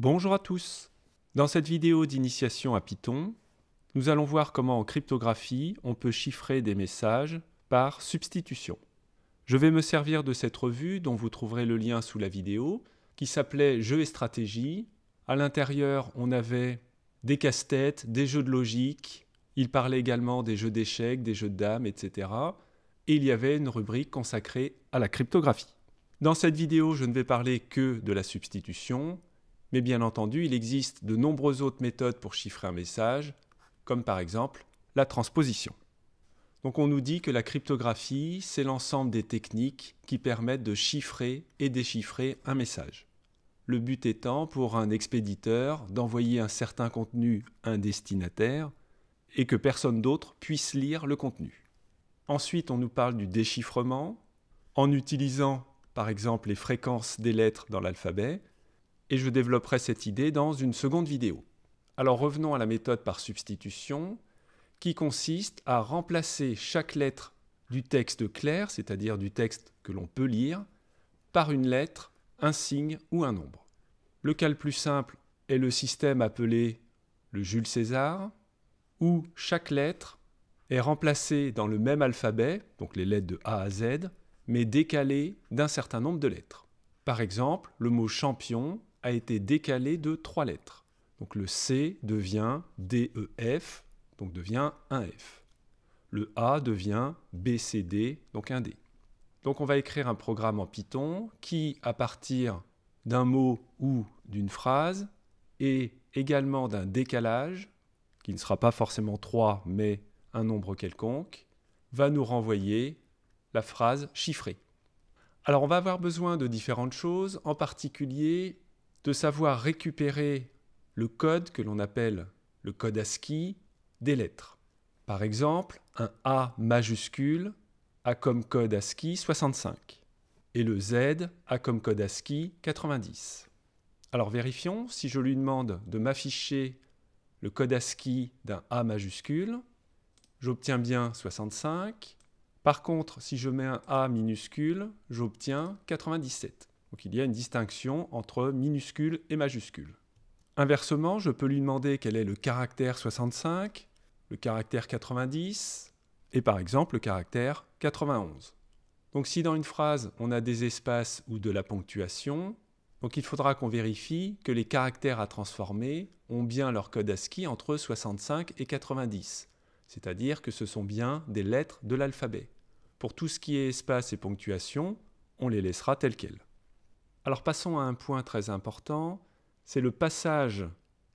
Bonjour à tous Dans cette vidéo d'initiation à Python, nous allons voir comment en cryptographie on peut chiffrer des messages par substitution. Je vais me servir de cette revue dont vous trouverez le lien sous la vidéo, qui s'appelait Jeux et stratégie. À l'intérieur, on avait des casse-têtes, des jeux de logique, il parlait également des jeux d'échecs, des jeux de dames, etc. Et il y avait une rubrique consacrée à la cryptographie. Dans cette vidéo, je ne vais parler que de la substitution, mais bien entendu, il existe de nombreuses autres méthodes pour chiffrer un message, comme par exemple la transposition. Donc on nous dit que la cryptographie, c'est l'ensemble des techniques qui permettent de chiffrer et déchiffrer un message. Le but étant pour un expéditeur d'envoyer un certain contenu à un destinataire et que personne d'autre puisse lire le contenu. Ensuite, on nous parle du déchiffrement en utilisant par exemple les fréquences des lettres dans l'alphabet et je développerai cette idée dans une seconde vidéo. Alors revenons à la méthode par substitution, qui consiste à remplacer chaque lettre du texte clair, c'est-à-dire du texte que l'on peut lire, par une lettre, un signe ou un nombre. Le cas le plus simple est le système appelé le Jules César, où chaque lettre est remplacée dans le même alphabet, donc les lettres de A à Z, mais décalée d'un certain nombre de lettres. Par exemple, le mot champion a été décalé de trois lettres. Donc le C devient DEF, donc devient un F. Le A devient BCD, donc un D. Donc on va écrire un programme en Python qui, à partir d'un mot ou d'une phrase, et également d'un décalage, qui ne sera pas forcément 3, mais un nombre quelconque, va nous renvoyer la phrase chiffrée. Alors on va avoir besoin de différentes choses, en particulier de savoir récupérer le code que l'on appelle le code ASCII des lettres. Par exemple, un A majuscule a comme code ASCII 65 et le Z a comme code ASCII 90. Alors vérifions si je lui demande de m'afficher le code ASCII d'un A majuscule, j'obtiens bien 65. Par contre, si je mets un A minuscule, j'obtiens 97. Donc il y a une distinction entre minuscule et majuscule. Inversement, je peux lui demander quel est le caractère 65, le caractère 90 et par exemple le caractère 91. Donc si dans une phrase on a des espaces ou de la ponctuation, donc il faudra qu'on vérifie que les caractères à transformer ont bien leur code ASCII entre 65 et 90, c'est-à-dire que ce sont bien des lettres de l'alphabet. Pour tout ce qui est espace et ponctuation, on les laissera telles quelles. Alors passons à un point très important, c'est le passage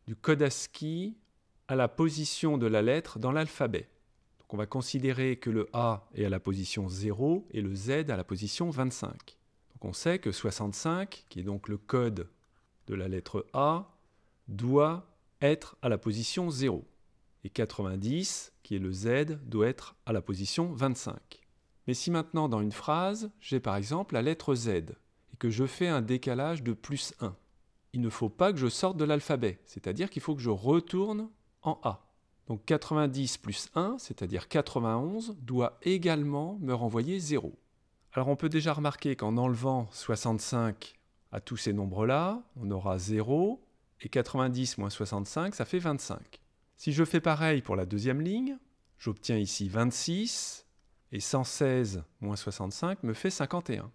du code ASCII à la position de la lettre dans l'alphabet. Donc on va considérer que le A est à la position 0 et le Z à la position 25. Donc on sait que 65, qui est donc le code de la lettre A, doit être à la position 0. Et 90, qui est le Z, doit être à la position 25. Mais si maintenant dans une phrase, j'ai par exemple la lettre Z, que je fais un décalage de plus 1. Il ne faut pas que je sorte de l'alphabet, c'est-à-dire qu'il faut que je retourne en A. Donc 90 plus 1, c'est-à-dire 91, doit également me renvoyer 0. Alors on peut déjà remarquer qu'en enlevant 65 à tous ces nombres-là, on aura 0, et 90 moins 65, ça fait 25. Si je fais pareil pour la deuxième ligne, j'obtiens ici 26, et 116 moins 65 me fait 51.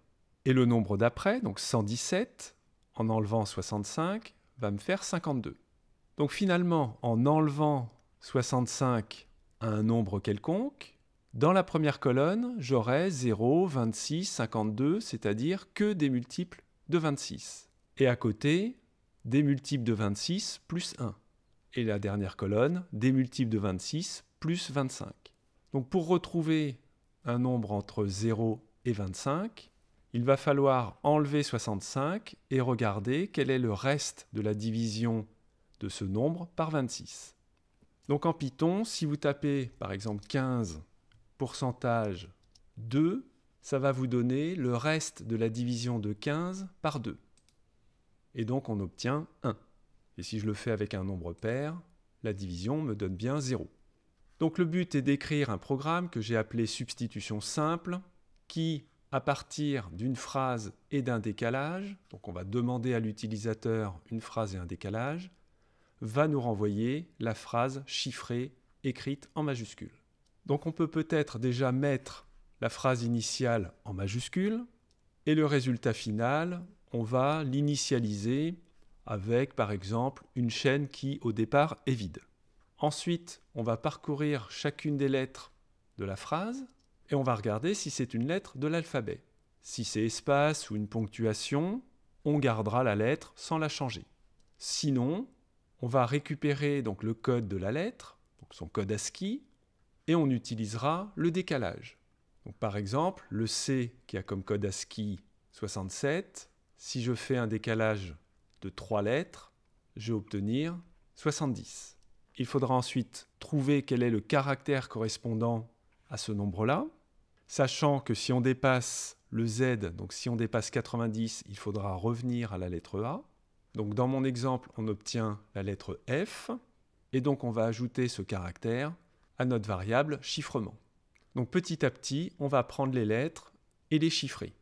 Et le nombre d'après, donc 117, en enlevant 65, va me faire 52. Donc finalement, en enlevant 65 à un nombre quelconque, dans la première colonne, j'aurai 0, 26, 52, c'est-à-dire que des multiples de 26. Et à côté, des multiples de 26 plus 1. Et la dernière colonne, des multiples de 26 plus 25. Donc pour retrouver un nombre entre 0 et 25, il va falloir enlever 65 et regarder quel est le reste de la division de ce nombre par 26. Donc en Python, si vous tapez par exemple 15 pourcentage 2, ça va vous donner le reste de la division de 15 par 2. Et donc on obtient 1. Et si je le fais avec un nombre pair, la division me donne bien 0. Donc le but est d'écrire un programme que j'ai appelé substitution simple qui à partir d'une phrase et d'un décalage, donc on va demander à l'utilisateur une phrase et un décalage, va nous renvoyer la phrase chiffrée écrite en majuscule. Donc on peut peut-être déjà mettre la phrase initiale en majuscule et le résultat final, on va l'initialiser avec par exemple une chaîne qui au départ est vide. Ensuite, on va parcourir chacune des lettres de la phrase et on va regarder si c'est une lettre de l'alphabet. Si c'est espace ou une ponctuation, on gardera la lettre sans la changer. Sinon, on va récupérer donc le code de la lettre, son code ASCII, et on utilisera le décalage. par exemple, le C qui a comme code ASCII 67, si je fais un décalage de 3 lettres, je vais obtenir 70. Il faudra ensuite trouver quel est le caractère correspondant à ce nombre-là sachant que si on dépasse le Z, donc si on dépasse 90, il faudra revenir à la lettre A. Donc dans mon exemple, on obtient la lettre F, et donc on va ajouter ce caractère à notre variable chiffrement. Donc petit à petit, on va prendre les lettres et les chiffrer.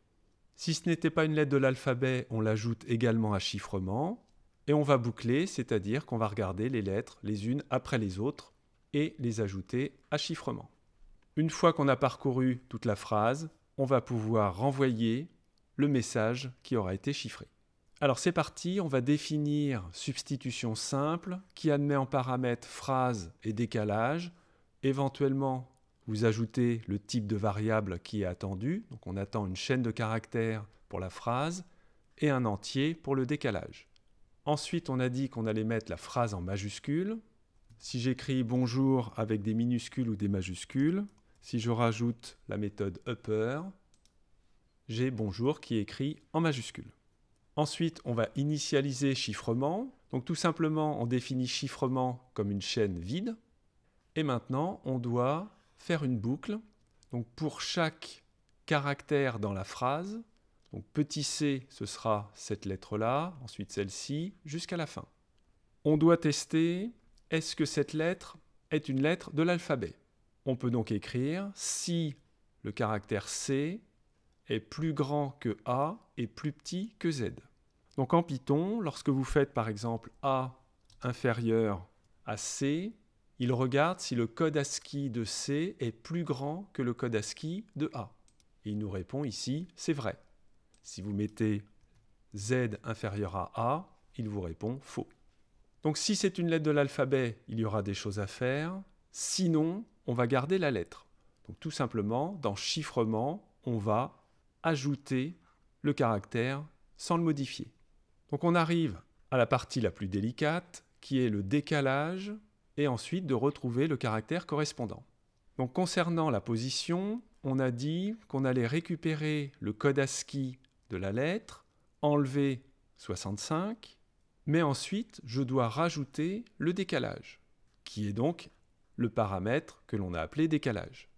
Si ce n'était pas une lettre de l'alphabet, on l'ajoute également à chiffrement, et on va boucler, c'est-à-dire qu'on va regarder les lettres les unes après les autres et les ajouter à chiffrement. Une fois qu'on a parcouru toute la phrase, on va pouvoir renvoyer le message qui aura été chiffré. Alors c'est parti, on va définir substitution simple qui admet en paramètre phrase et décalage. Éventuellement, vous ajoutez le type de variable qui est attendu. Donc on attend une chaîne de caractères pour la phrase et un entier pour le décalage. Ensuite, on a dit qu'on allait mettre la phrase en majuscule. Si j'écris bonjour avec des minuscules ou des majuscules, si je rajoute la méthode upper, j'ai bonjour qui est écrit en majuscule. Ensuite, on va initialiser chiffrement. Donc tout simplement, on définit chiffrement comme une chaîne vide. Et maintenant, on doit faire une boucle. Donc pour chaque caractère dans la phrase, donc petit c, ce sera cette lettre-là, ensuite celle-ci, jusqu'à la fin. On doit tester est-ce que cette lettre est une lettre de l'alphabet. On peut donc écrire si le caractère C est plus grand que A et plus petit que Z. Donc en Python, lorsque vous faites par exemple A inférieur à C, il regarde si le code ASCII de C est plus grand que le code ASCII de A. Et il nous répond ici, c'est vrai. Si vous mettez Z inférieur à A, il vous répond faux. Donc si c'est une lettre de l'alphabet, il y aura des choses à faire. Sinon, on va garder la lettre. Donc tout simplement, dans chiffrement, on va ajouter le caractère sans le modifier. Donc on arrive à la partie la plus délicate, qui est le décalage, et ensuite de retrouver le caractère correspondant. Donc concernant la position, on a dit qu'on allait récupérer le code ASCII de la lettre, enlever 65, mais ensuite je dois rajouter le décalage, qui est donc le paramètre que l'on a appelé décalage.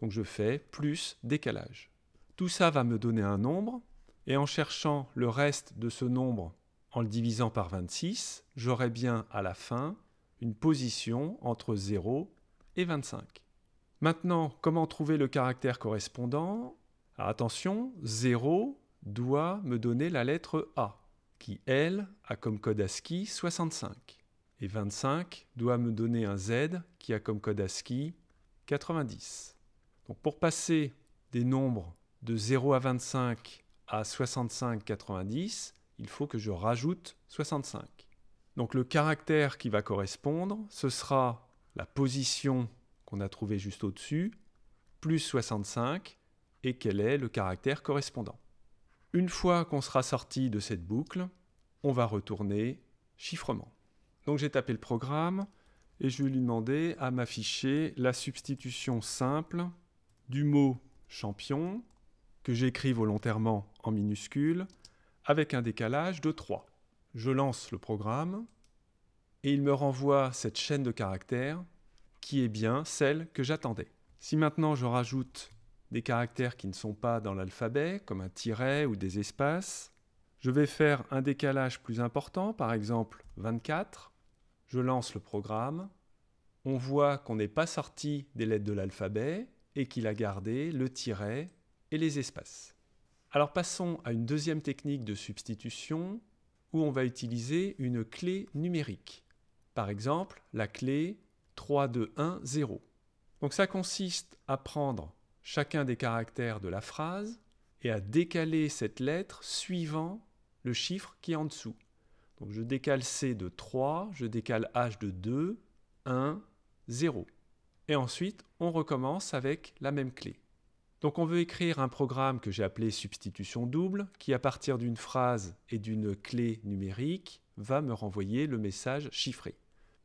Donc je fais plus décalage. Tout ça va me donner un nombre, et en cherchant le reste de ce nombre en le divisant par 26, j'aurai bien à la fin une position entre 0 et 25. Maintenant, comment trouver le caractère correspondant Attention, 0 doit me donner la lettre A, qui elle a comme code ASCII 65 et 25 doit me donner un Z qui a comme code ASCII 90. Donc pour passer des nombres de 0 à 25 à 65, 90, il faut que je rajoute 65. Donc le caractère qui va correspondre, ce sera la position qu'on a trouvée juste au-dessus, plus 65, et quel est le caractère correspondant. Une fois qu'on sera sorti de cette boucle, on va retourner chiffrement. Donc j'ai tapé le programme et je vais lui demander à m'afficher la substitution simple du mot champion que j'écris volontairement en minuscule avec un décalage de 3. Je lance le programme et il me renvoie cette chaîne de caractères qui est bien celle que j'attendais. Si maintenant je rajoute des caractères qui ne sont pas dans l'alphabet, comme un tiret ou des espaces, je vais faire un décalage plus important, par exemple 24, je lance le programme, on voit qu'on n'est pas sorti des lettres de l'alphabet et qu'il a gardé le tiret et les espaces. Alors passons à une deuxième technique de substitution où on va utiliser une clé numérique. Par exemple, la clé 3210. Donc ça consiste à prendre chacun des caractères de la phrase et à décaler cette lettre suivant le chiffre qui est en dessous. Donc je décale C de 3, je décale H de 2, 1, 0. Et ensuite, on recommence avec la même clé. Donc on veut écrire un programme que j'ai appelé substitution double, qui à partir d'une phrase et d'une clé numérique va me renvoyer le message chiffré.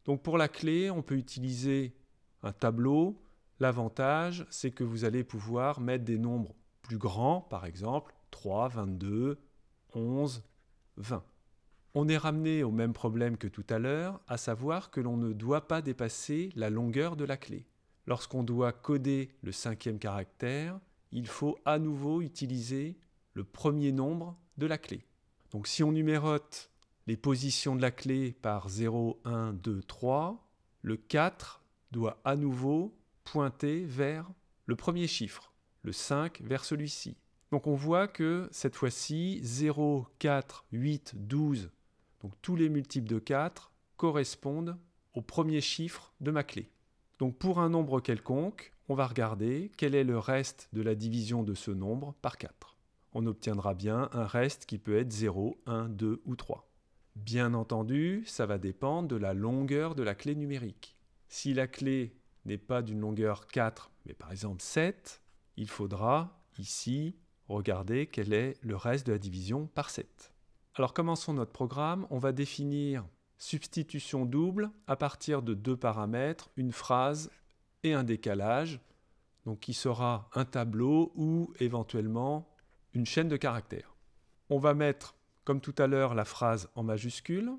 Donc pour la clé, on peut utiliser un tableau. L'avantage, c'est que vous allez pouvoir mettre des nombres plus grands, par exemple 3, 22, 11, 20 on est ramené au même problème que tout à l'heure, à savoir que l'on ne doit pas dépasser la longueur de la clé. Lorsqu'on doit coder le cinquième caractère, il faut à nouveau utiliser le premier nombre de la clé. Donc si on numérote les positions de la clé par 0, 1, 2, 3, le 4 doit à nouveau pointer vers le premier chiffre, le 5 vers celui-ci. Donc on voit que cette fois-ci, 0, 4, 8, 12, donc tous les multiples de 4 correspondent au premier chiffre de ma clé. Donc pour un nombre quelconque, on va regarder quel est le reste de la division de ce nombre par 4. On obtiendra bien un reste qui peut être 0, 1, 2 ou 3. Bien entendu, ça va dépendre de la longueur de la clé numérique. Si la clé n'est pas d'une longueur 4, mais par exemple 7, il faudra ici regarder quel est le reste de la division par 7. Alors commençons notre programme. On va définir substitution double à partir de deux paramètres, une phrase et un décalage, donc qui sera un tableau ou éventuellement une chaîne de caractères. On va mettre, comme tout à l'heure, la phrase en majuscule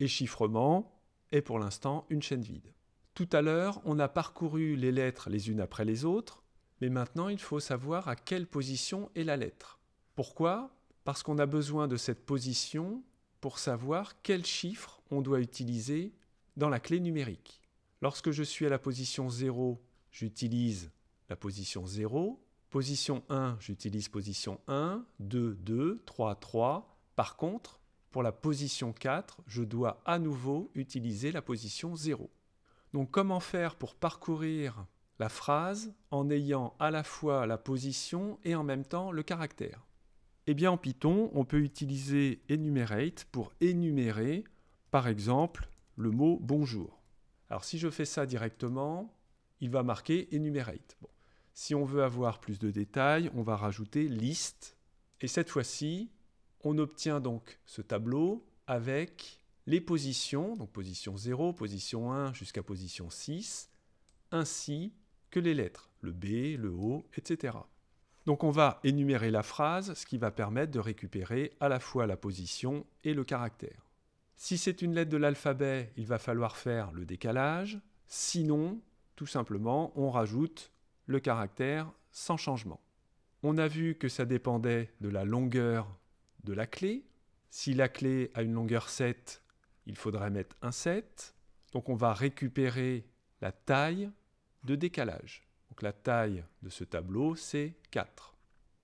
et chiffrement est pour l'instant une chaîne vide. Tout à l'heure, on a parcouru les lettres les unes après les autres, mais maintenant il faut savoir à quelle position est la lettre. Pourquoi parce qu'on a besoin de cette position pour savoir quels chiffre on doit utiliser dans la clé numérique. Lorsque je suis à la position 0, j'utilise la position 0. Position 1, j'utilise position 1, 2, 2, 3, 3. Par contre, pour la position 4, je dois à nouveau utiliser la position 0. Donc comment faire pour parcourir la phrase en ayant à la fois la position et en même temps le caractère eh bien en Python, on peut utiliser enumerate pour énumérer, par exemple, le mot bonjour. Alors si je fais ça directement, il va marquer enumerate. Si on veut avoir plus de détails, on va rajouter liste. Et cette fois-ci, on obtient donc ce tableau avec les positions, donc position 0, position 1 jusqu'à position 6, ainsi que les lettres, le B, le O, etc. Donc on va énumérer la phrase, ce qui va permettre de récupérer à la fois la position et le caractère. Si c'est une lettre de l'alphabet, il va falloir faire le décalage. Sinon, tout simplement, on rajoute le caractère sans changement. On a vu que ça dépendait de la longueur de la clé. Si la clé a une longueur 7, il faudrait mettre un 7. Donc on va récupérer la taille de décalage. Donc la taille de ce tableau, c'est 4.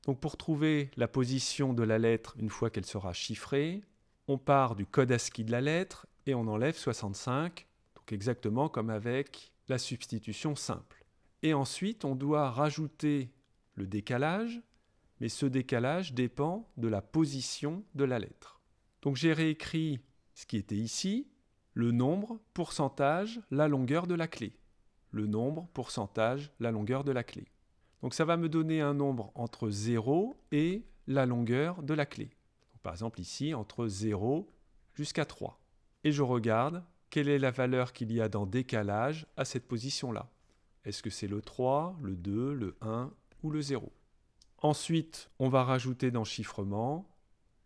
Donc pour trouver la position de la lettre une fois qu'elle sera chiffrée, on part du code ASCII de la lettre et on enlève 65, donc exactement comme avec la substitution simple. Et ensuite, on doit rajouter le décalage, mais ce décalage dépend de la position de la lettre. Donc j'ai réécrit ce qui était ici, le nombre, pourcentage, la longueur de la clé le nombre, pourcentage, la longueur de la clé. Donc ça va me donner un nombre entre 0 et la longueur de la clé. par exemple ici, entre 0 jusqu'à 3. Et je regarde quelle est la valeur qu'il y a dans décalage à cette position-là. Est-ce que c'est le 3, le 2, le 1 ou le 0 Ensuite, on va rajouter dans chiffrement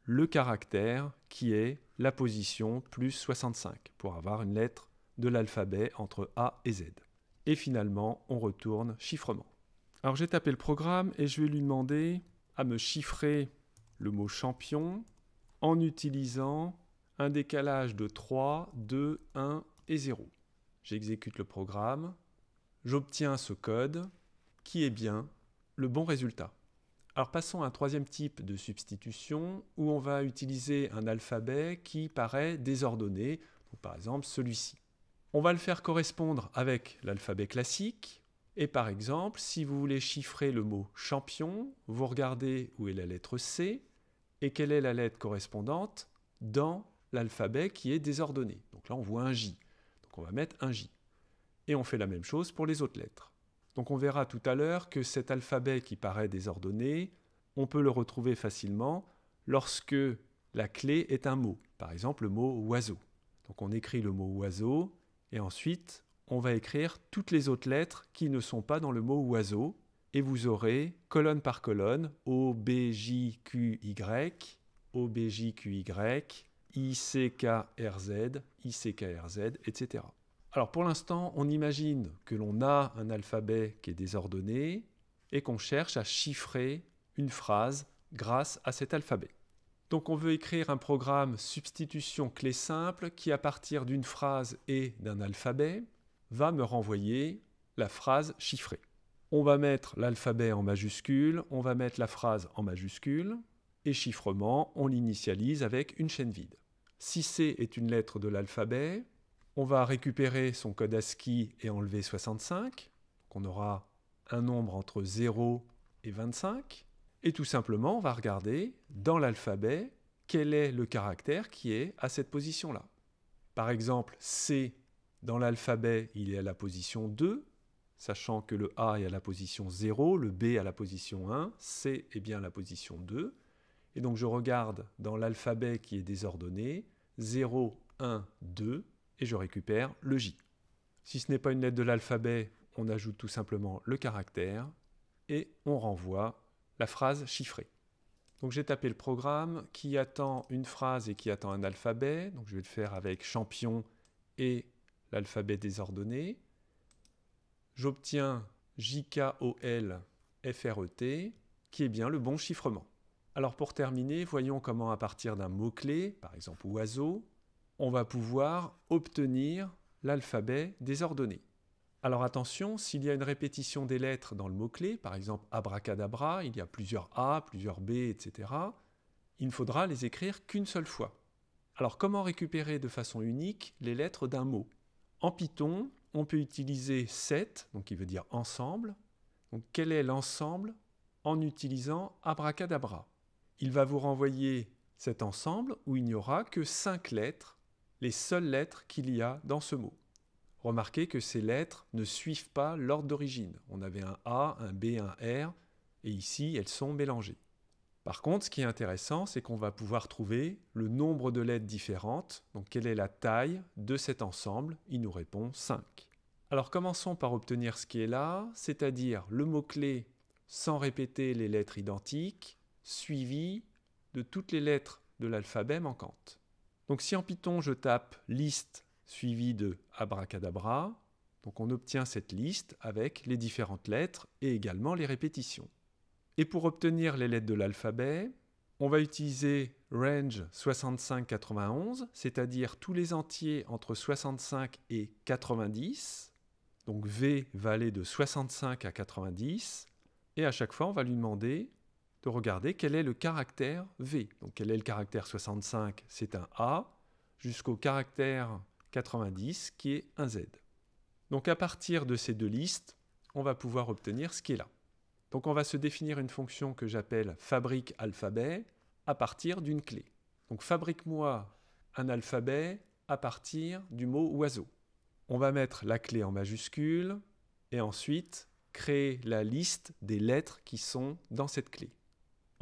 le caractère qui est la position plus 65 pour avoir une lettre de l'alphabet entre A et Z. Et finalement, on retourne chiffrement. Alors j'ai tapé le programme et je vais lui demander à me chiffrer le mot champion en utilisant un décalage de 3, 2, 1 et 0. J'exécute le programme, j'obtiens ce code qui est bien le bon résultat. Alors passons à un troisième type de substitution où on va utiliser un alphabet qui paraît désordonné, par exemple celui-ci. On va le faire correspondre avec l'alphabet classique. Et par exemple, si vous voulez chiffrer le mot champion, vous regardez où est la lettre C et quelle est la lettre correspondante dans l'alphabet qui est désordonné. Donc là, on voit un J. Donc on va mettre un J. Et on fait la même chose pour les autres lettres. Donc on verra tout à l'heure que cet alphabet qui paraît désordonné, on peut le retrouver facilement lorsque la clé est un mot. Par exemple, le mot oiseau. Donc on écrit le mot oiseau et ensuite, on va écrire toutes les autres lettres qui ne sont pas dans le mot oiseau, et vous aurez colonne par colonne O, B, J, Q, Y, O, B, J, Q, Y, I, C, K, R, Z, I, C, K, R, Z, etc. Alors pour l'instant, on imagine que l'on a un alphabet qui est désordonné et qu'on cherche à chiffrer une phrase grâce à cet alphabet. Donc on veut écrire un programme substitution clé simple qui à partir d'une phrase et d'un alphabet va me renvoyer la phrase chiffrée. On va mettre l'alphabet en majuscule, on va mettre la phrase en majuscule, et chiffrement, on l'initialise avec une chaîne vide. Si C est une lettre de l'alphabet, on va récupérer son code ASCII et enlever 65, qu'on aura un nombre entre 0 et 25. Et tout simplement, on va regarder dans l'alphabet quel est le caractère qui est à cette position-là. Par exemple, C, dans l'alphabet, il est à la position 2, sachant que le A est à la position 0, le B à la position 1, C est bien à la position 2. Et donc je regarde dans l'alphabet qui est désordonné, 0, 1, 2, et je récupère le J. Si ce n'est pas une lettre de l'alphabet, on ajoute tout simplement le caractère, et on renvoie la phrase chiffrée. Donc j'ai tapé le programme qui attend une phrase et qui attend un alphabet. Donc je vais le faire avec champion et l'alphabet désordonné. J'obtiens e T qui est bien le bon chiffrement. Alors pour terminer, voyons comment à partir d'un mot-clé, par exemple oiseau, on va pouvoir obtenir l'alphabet désordonné. Alors attention, s'il y a une répétition des lettres dans le mot-clé, par exemple abracadabra, il y a plusieurs A, plusieurs B, etc., il ne faudra les écrire qu'une seule fois. Alors comment récupérer de façon unique les lettres d'un mot En Python, on peut utiliser set, donc il veut dire ensemble. Donc quel est l'ensemble en utilisant abracadabra Il va vous renvoyer cet ensemble où il n'y aura que 5 lettres, les seules lettres qu'il y a dans ce mot. Remarquez que ces lettres ne suivent pas l'ordre d'origine. On avait un A, un B, un R, et ici elles sont mélangées. Par contre, ce qui est intéressant, c'est qu'on va pouvoir trouver le nombre de lettres différentes, donc quelle est la taille de cet ensemble, il nous répond 5. Alors commençons par obtenir ce qui est là, c'est-à-dire le mot-clé sans répéter les lettres identiques, suivi de toutes les lettres de l'alphabet manquantes. Donc si en Python je tape liste suivi de abracadabra. Donc on obtient cette liste avec les différentes lettres et également les répétitions. Et pour obtenir les lettres de l'alphabet, on va utiliser range 65-91, c'est-à-dire tous les entiers entre 65 et 90. Donc V va aller de 65 à 90. Et à chaque fois, on va lui demander de regarder quel est le caractère V. Donc quel est le caractère 65 C'est un A. Jusqu'au caractère 90 qui est un Z. Donc à partir de ces deux listes, on va pouvoir obtenir ce qui est là. Donc on va se définir une fonction que j'appelle fabrique alphabet à partir d'une clé. Donc fabrique-moi un alphabet à partir du mot oiseau. On va mettre la clé en majuscule et ensuite créer la liste des lettres qui sont dans cette clé.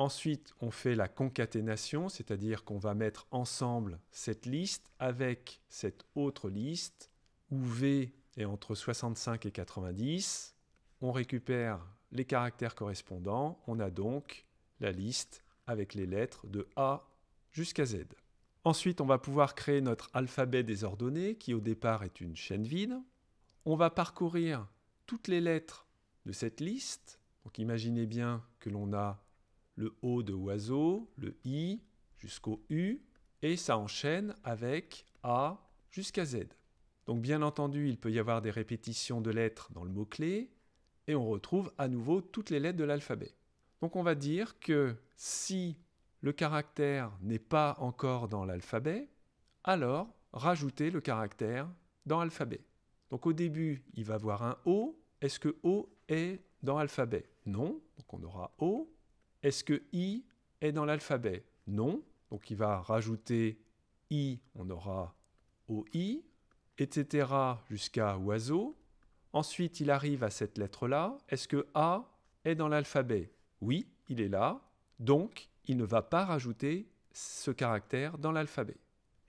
Ensuite, on fait la concaténation, c'est-à-dire qu'on va mettre ensemble cette liste avec cette autre liste, où V est entre 65 et 90. On récupère les caractères correspondants. On a donc la liste avec les lettres de A jusqu'à Z. Ensuite, on va pouvoir créer notre alphabet des ordonnées, qui au départ est une chaîne vide. On va parcourir toutes les lettres de cette liste. Donc imaginez bien que l'on a le O de oiseau, le I jusqu'au U, et ça enchaîne avec A jusqu'à Z. Donc bien entendu, il peut y avoir des répétitions de lettres dans le mot-clé, et on retrouve à nouveau toutes les lettres de l'alphabet. Donc on va dire que si le caractère n'est pas encore dans l'alphabet, alors rajoutez le caractère dans alphabet. Donc au début, il va avoir un O. Est-ce que O est dans alphabet Non, donc on aura O. Est-ce que I est dans l'alphabet Non. Donc il va rajouter I, on aura OI, etc. jusqu'à oiseau. Ensuite, il arrive à cette lettre-là. Est-ce que A est dans l'alphabet Oui, il est là. Donc, il ne va pas rajouter ce caractère dans l'alphabet.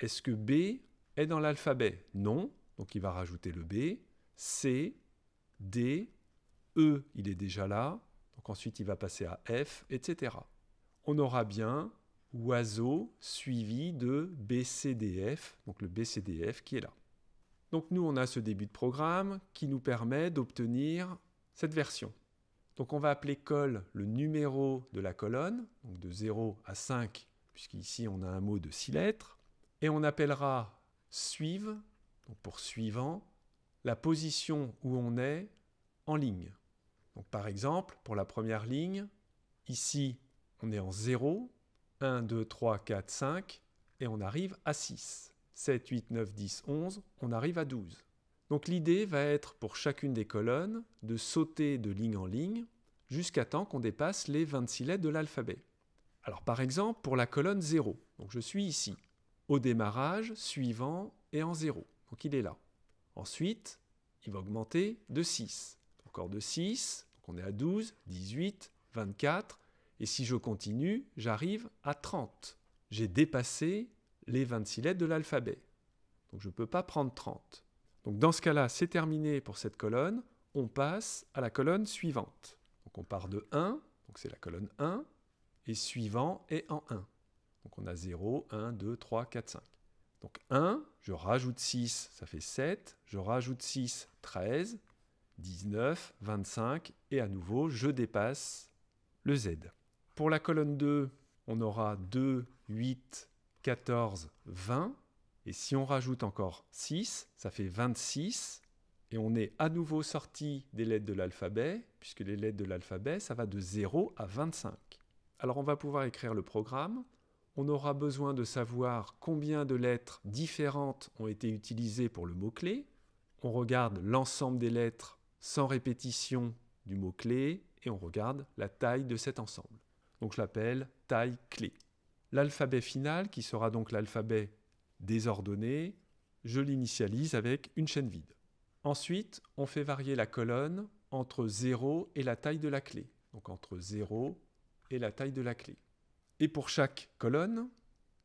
Est-ce que B est dans l'alphabet Non, donc il va rajouter le B. C, D, E, il est déjà là. Donc ensuite, il va passer à F, etc. On aura bien oiseau suivi de BCDF, donc le BCDF qui est là. Donc nous, on a ce début de programme qui nous permet d'obtenir cette version. Donc on va appeler col le numéro de la colonne, de 0 à 5, puisqu'ici on a un mot de 6 lettres, et on appellera suive, pour suivant, la position où on est en ligne par exemple, pour la première ligne, ici, on est en 0, 1, 2, 3, 4, 5, et on arrive à 6. 7, 8, 9, 10, 11, on arrive à 12. Donc l'idée va être pour chacune des colonnes de sauter de ligne en ligne jusqu'à temps qu'on dépasse les 26 lettres de l'alphabet. Alors par exemple pour la colonne 0, je suis ici, au démarrage, suivant et en 0, donc il est là. Ensuite, il va augmenter de 6 encore de 6, donc on est à 12, 18, 24, et si je continue, j'arrive à 30. J'ai dépassé les 26 lettres de l'alphabet. Donc je ne peux pas prendre 30. Donc dans ce cas-là, c'est terminé pour cette colonne. On passe à la colonne suivante. Donc on part de 1, donc c'est la colonne 1, et suivant est en 1. Donc on a 0, 1, 2, 3, 4, 5. Donc 1, je rajoute 6, ça fait 7, je rajoute 6, 13, 19, 25, et à nouveau, je dépasse le Z. Pour la colonne 2, on aura 2, 8, 14, 20. Et si on rajoute encore 6, ça fait 26. Et on est à nouveau sorti des lettres de l'alphabet, puisque les lettres de l'alphabet, ça va de 0 à 25. Alors on va pouvoir écrire le programme. On aura besoin de savoir combien de lettres différentes ont été utilisées pour le mot-clé. On regarde l'ensemble des lettres sans répétition du mot-clé, et on regarde la taille de cet ensemble. Donc je l'appelle taille clé. L'alphabet final, qui sera donc l'alphabet désordonné, je l'initialise avec une chaîne vide. Ensuite, on fait varier la colonne entre 0 et la taille de la clé. Donc entre 0 et la taille de la clé. Et pour chaque colonne,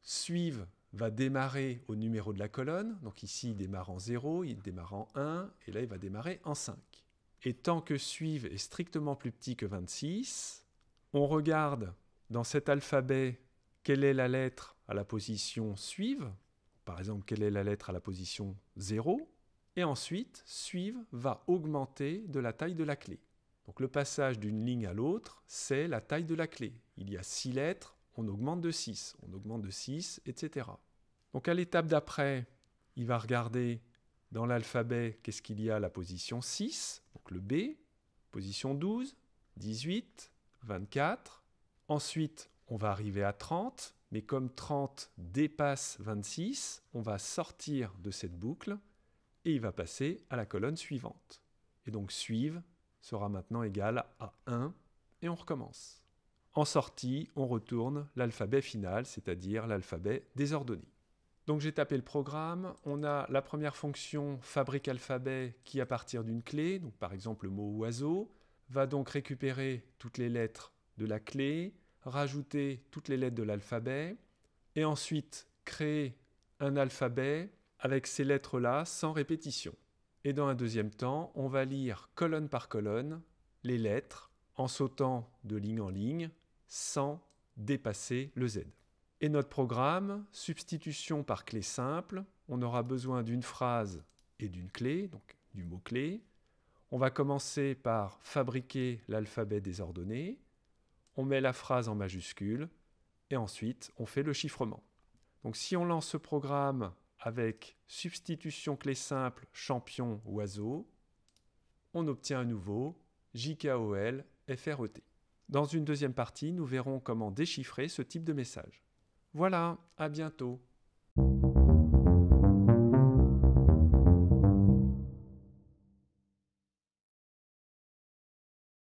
suive va démarrer au numéro de la colonne. Donc ici, il démarre en 0, il démarre en 1, et là, il va démarrer en 5 et tant que suivent est strictement plus petit que 26, on regarde dans cet alphabet quelle est la lettre à la position suive, par exemple quelle est la lettre à la position 0, et ensuite suive va augmenter de la taille de la clé. Donc le passage d'une ligne à l'autre, c'est la taille de la clé. Il y a 6 lettres, on augmente de 6, on augmente de 6, etc. Donc à l'étape d'après, il va regarder dans l'alphabet qu'est-ce qu'il y a à la position 6, donc le B, position 12, 18, 24. Ensuite, on va arriver à 30, mais comme 30 dépasse 26, on va sortir de cette boucle et il va passer à la colonne suivante. Et donc SUIVRE sera maintenant égal à 1 et on recommence. En sortie, on retourne l'alphabet final, c'est-à-dire l'alphabet désordonné. Donc j'ai tapé le programme, on a la première fonction fabrique alphabet qui à partir d'une clé, donc par exemple le mot oiseau, va donc récupérer toutes les lettres de la clé, rajouter toutes les lettres de l'alphabet, et ensuite créer un alphabet avec ces lettres-là sans répétition. Et dans un deuxième temps, on va lire colonne par colonne les lettres en sautant de ligne en ligne sans dépasser le Z. Et notre programme, substitution par clé simple, on aura besoin d'une phrase et d'une clé, donc du mot-clé. On va commencer par fabriquer l'alphabet des ordonnées, on met la phrase en majuscule, et ensuite on fait le chiffrement. Donc si on lance ce programme avec substitution clé simple champion oiseau, on obtient à nouveau JKOL FRET. Dans une deuxième partie, nous verrons comment déchiffrer ce type de message. Voilà, à bientôt.